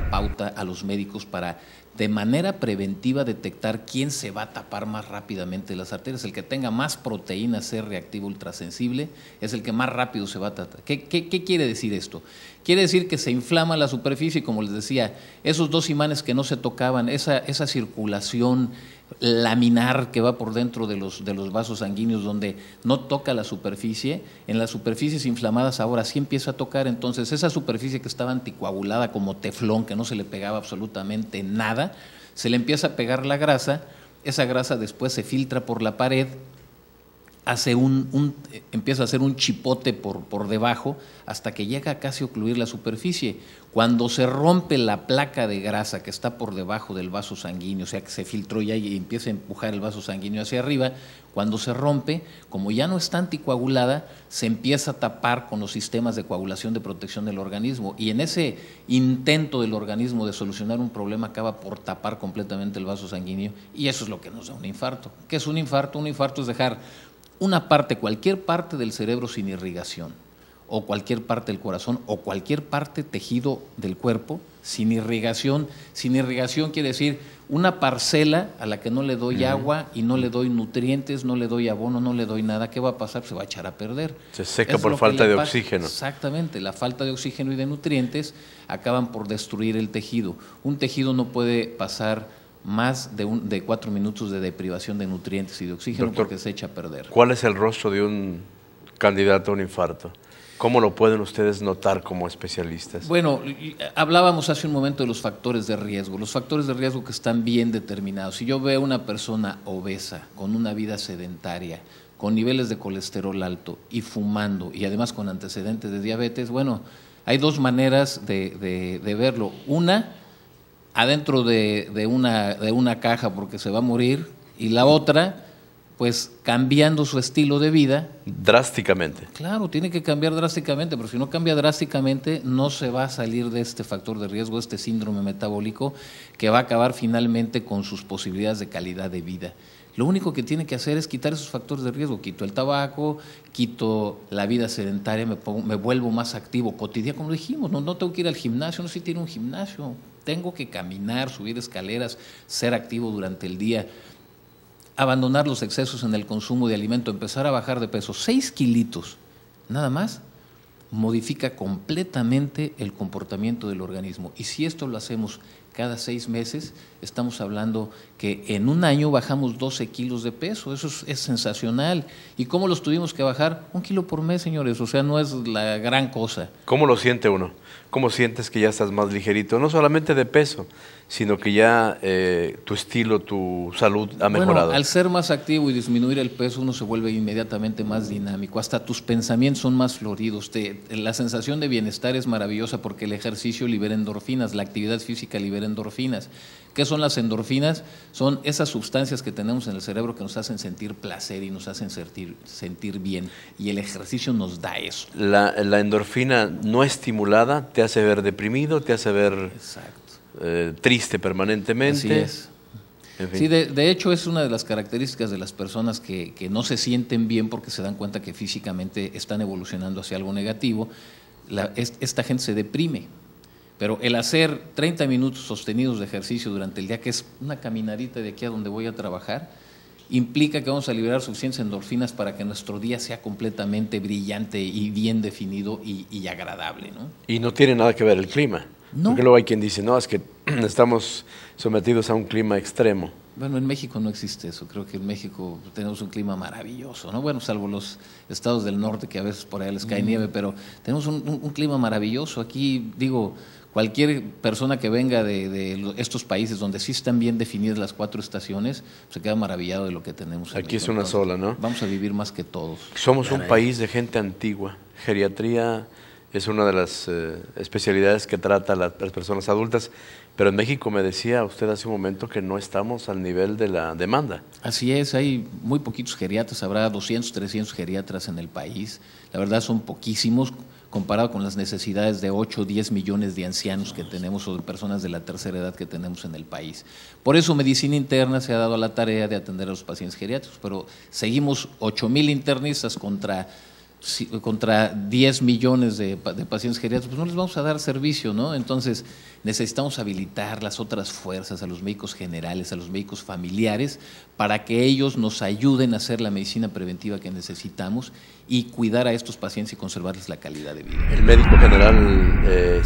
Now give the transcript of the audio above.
pauta a los médicos para de manera preventiva detectar quién se va a tapar más rápidamente las arterias. El que tenga más proteína C reactivo ultrasensible es el que más rápido se va a tapar. ¿Qué, quiere decir esto? Quiere decir que se inflama la superficie, como les decía, esos dos imanes que no se tocaban, esa circulación laminar que va por dentro de los, de los vasos sanguíneos donde no toca la superficie, en las superficies inflamadas ahora sí empieza a tocar, entonces esa superficie que estaba anticoagulada como teflón, que no se le pegaba absolutamente nada, se le empieza a pegar la grasa, esa grasa después se filtra por la pared, hace un, empieza a hacer un chipote por, por debajo hasta que llega a casi ocluir la superficie. Cuando se rompe la placa de grasa que está por debajo del vaso sanguíneo, o sea que se filtró ya y empieza a empujar el vaso sanguíneo hacia arriba, cuando se rompe, como ya no está anticoagulada, se empieza a tapar con los sistemas de coagulación de protección del organismo. Y en ese intento del organismo de solucionar un problema acaba por tapar completamente el vaso sanguíneo y eso es lo que nos da un infarto. ¿Qué es un infarto? Un infarto es dejar una parte, cualquier parte del cerebro sin irrigación, o cualquier parte del corazón, o cualquier parte tejido del cuerpo sin irrigación. Sin irrigación quiere decir una parcela a la que no le doy agua y no le doy nutrientes, no le doy abono, no le doy nada. ¿Qué va a pasar? Se va a echar a perder. Se seca por falta de oxígeno. Exactamente, la falta de oxígeno y de nutrientes acaban por destruir el tejido. Un tejido no puede pasar más de, de cuatro minutos de deprivación de nutrientes y de oxígeno porque se echa a perder. ¿Cuál es el rostro de un candidato a un infarto? ¿Cómo lo pueden ustedes notar como especialistas? Bueno, hablábamos hace un momento de los factores de riesgo, los factores de riesgo que están bien determinados. Si yo veo a una persona obesa, con una vida sedentaria, con niveles de colesterol alto y fumando, y además con antecedentes de diabetes, bueno, hay dos maneras de verlo. Una, adentro de, una, caja porque se va a morir y la otra pues cambiando su estilo de vida. Drásticamente. Claro, tiene que cambiar drásticamente, pero si no cambia drásticamente, no se va a salir de este factor de riesgo, este síndrome metabólico, que va a acabar finalmente con sus posibilidades de calidad de vida. Lo único que tiene que hacer es quitar esos factores de riesgo. Quito el tabaco, quito la vida sedentaria, me, vuelvo más activo cotidiano, como dijimos. No, no tengo que ir al gimnasio, no sé si tiene un gimnasio. Tengo que caminar, subir escaleras, ser activo durante el día, abandonar los excesos en el consumo de alimento, empezar a bajar de peso. Seis kilitos, nada más, modifica completamente el comportamiento del organismo. Y si esto lo hacemos cada seis meses, estamos hablando que en un año bajamos 12 kilos de peso, eso es, sensacional. ¿Y cómo los tuvimos que bajar? Un kilo por mes, señores, o sea, no es la gran cosa. ¿Cómo lo siente uno? ¿Cómo sientes que ya estás más ligerito? No solamente de peso, sino que ya eh, tu estilo, tu salud ha mejorado. al ser más activo y disminuir el peso, uno se vuelve inmediatamente más dinámico, hasta tus pensamientos son más floridos, Te, la sensación de bienestar es maravillosa porque el ejercicio libera endorfinas, la actividad física libera endorfinas. ¿Qué son las endorfinas? Son esas sustancias que tenemos en el cerebro que nos hacen sentir placer y nos hacen sentir, sentir bien. Y el ejercicio nos da eso. La, endorfina no estimulada te hace ver deprimido, te hace ver eh, triste permanentemente. Así es. Sí, de, hecho es una de las características de las personas que, no se sienten bien porque se dan cuenta que físicamente están evolucionando hacia algo negativo. esta gente se deprime pero el hacer 30 minutos sostenidos de ejercicio durante el día, que es una caminadita de aquí a donde voy a trabajar, implica que vamos a liberar suficientes endorfinas para que nuestro día sea completamente brillante y bien definido y, agradable. ¿no? Y no tiene nada que ver el clima. Porque luego hay quien dice, no, es que estamos sometidos a un clima extremo. Bueno, en México no existe eso. Creo que en México tenemos un clima maravilloso, ¿no? Bueno, salvo los estados del norte que a veces por allá les cae mm. nieve, pero tenemos un, clima maravilloso. Aquí, digo, cualquier persona que venga de, estos países donde sí están bien definidas las cuatro estaciones, se queda maravillado de lo que tenemos. Aquí es una sola, ¿no? Vamos a vivir más que todos. Somos un país de gente antigua. Geriatría es una de las eh, especialidades que trata las, las, personas adultas. Pero en México me decía usted hace un momento que no estamos al nivel de la demanda. Así es, hay muy poquitos geriatras, habrá 200, 300 geriatras en el país. La verdad son poquísimos comparado con las necesidades de 8 o 10 millones de ancianos que tenemos o de personas de la tercera edad que tenemos en el país. Por eso medicina interna se ha dado a la tarea de atender a los pacientes geriátricos, pero seguimos 8 mil internistas contra contra 10 millones de, de, pacientes geriátricos, pues no les vamos a dar servicio, ¿no? Entonces necesitamos habilitar las otras fuerzas, a los médicos generales, a los médicos familiares, para que ellos nos ayuden a hacer la medicina preventiva que necesitamos y cuidar a estos pacientes y conservarles la calidad de vida. El médico general eh,